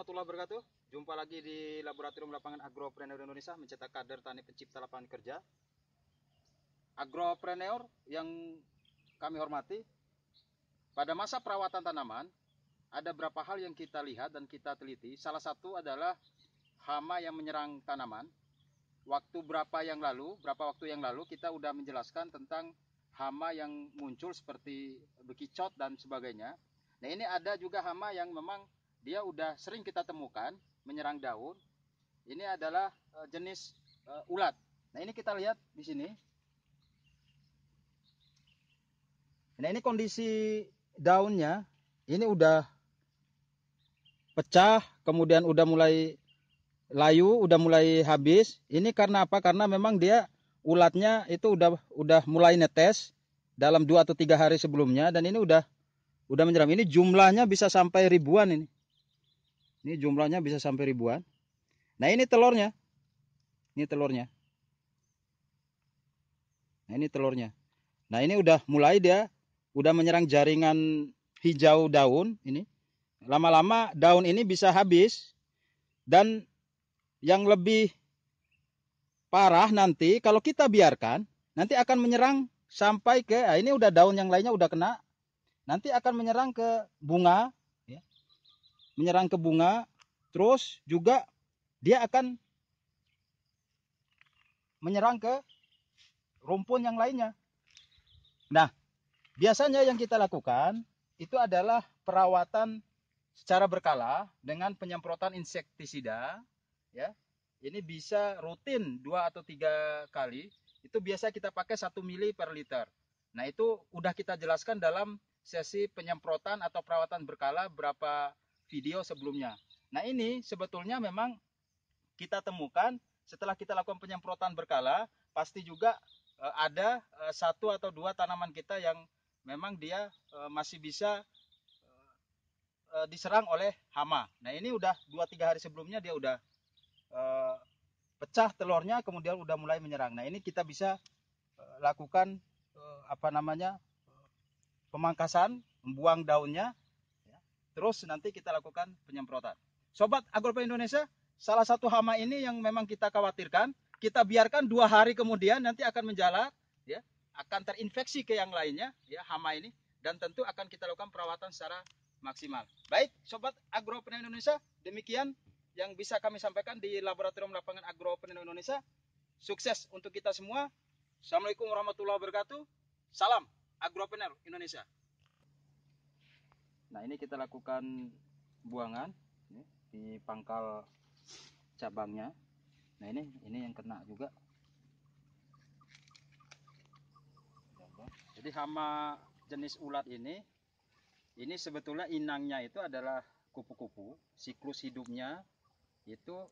warahmatullahi wabarakatuh. Jumpa lagi di Laboratorium Lapangan Agropreneur Indonesia mencetak kader tani pencipta lapangan kerja. Agropreneur yang kami hormati, pada masa perawatan tanaman ada beberapa hal yang kita lihat dan kita teliti. Salah satu adalah hama yang menyerang tanaman. Waktu berapa yang lalu, berapa waktu yang lalu kita sudah menjelaskan tentang hama yang muncul seperti bekicot dan sebagainya. Nah, ini ada juga hama yang memang dia udah sering kita temukan menyerang daun. Ini adalah eh, jenis eh, ulat. Nah, ini kita lihat di sini. Nah, ini kondisi daunnya. Ini udah pecah, kemudian udah mulai layu, udah mulai habis. Ini karena apa? Karena memang dia ulatnya itu udah udah mulai netes dalam dua atau tiga hari sebelumnya dan ini udah udah menyerang. Ini jumlahnya bisa sampai ribuan ini. Ini jumlahnya bisa sampai ribuan. Nah ini telurnya. Ini telurnya. Nah ini telurnya. Nah ini udah mulai dia. Udah menyerang jaringan hijau daun. Ini. Lama-lama daun ini bisa habis. Dan yang lebih parah nanti kalau kita biarkan nanti akan menyerang sampai ke nah ini udah daun yang lainnya udah kena nanti akan menyerang ke bunga menyerang ke bunga terus juga dia akan menyerang ke rumpun yang lainnya nah biasanya yang kita lakukan itu adalah perawatan secara berkala dengan penyemprotan insektisida ya ini bisa rutin dua atau tiga kali itu biasa kita pakai satu mili per liter nah itu udah kita jelaskan dalam sesi penyemprotan atau perawatan berkala berapa video sebelumnya. Nah ini sebetulnya memang kita temukan setelah kita lakukan penyemprotan berkala, pasti juga eh, ada eh, satu atau dua tanaman kita yang memang dia eh, masih bisa diserang oleh hama. Nah ini udah 2-3 hari sebelumnya dia udah pecah telurnya, kemudian udah mulai menyerang. Nah ini kita bisa lakukan apa namanya pemangkasan, membuang daunnya terus nanti kita lakukan penyemprotan. Sobat Agropa Indonesia, salah satu hama ini yang memang kita khawatirkan, kita biarkan dua hari kemudian nanti akan menjalar, ya, akan terinfeksi ke yang lainnya, ya, hama ini, dan tentu akan kita lakukan perawatan secara maksimal. Baik, Sobat Agropa Indonesia, demikian yang bisa kami sampaikan di Laboratorium Lapangan Agropa Indonesia. Sukses untuk kita semua. Assalamualaikum warahmatullahi wabarakatuh. Salam Agropener Indonesia nah ini kita lakukan buangan ya, di pangkal cabangnya nah ini ini yang kena juga jadi hama jenis ulat ini ini sebetulnya inangnya itu adalah kupu-kupu siklus hidupnya itu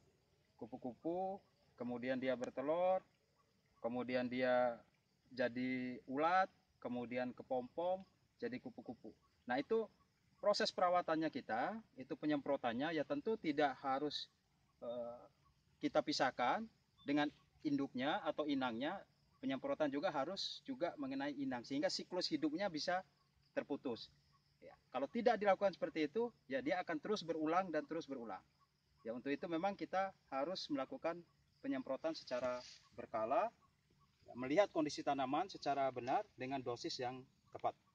kupu-kupu kemudian dia bertelur kemudian dia jadi ulat kemudian kepompong jadi kupu-kupu nah itu proses perawatannya kita itu penyemprotannya ya tentu tidak harus eh, kita pisahkan dengan induknya atau inangnya penyemprotan juga harus juga mengenai inang sehingga siklus hidupnya bisa terputus ya, kalau tidak dilakukan seperti itu ya dia akan terus berulang dan terus berulang ya untuk itu memang kita harus melakukan penyemprotan secara berkala ya, melihat kondisi tanaman secara benar dengan dosis yang tepat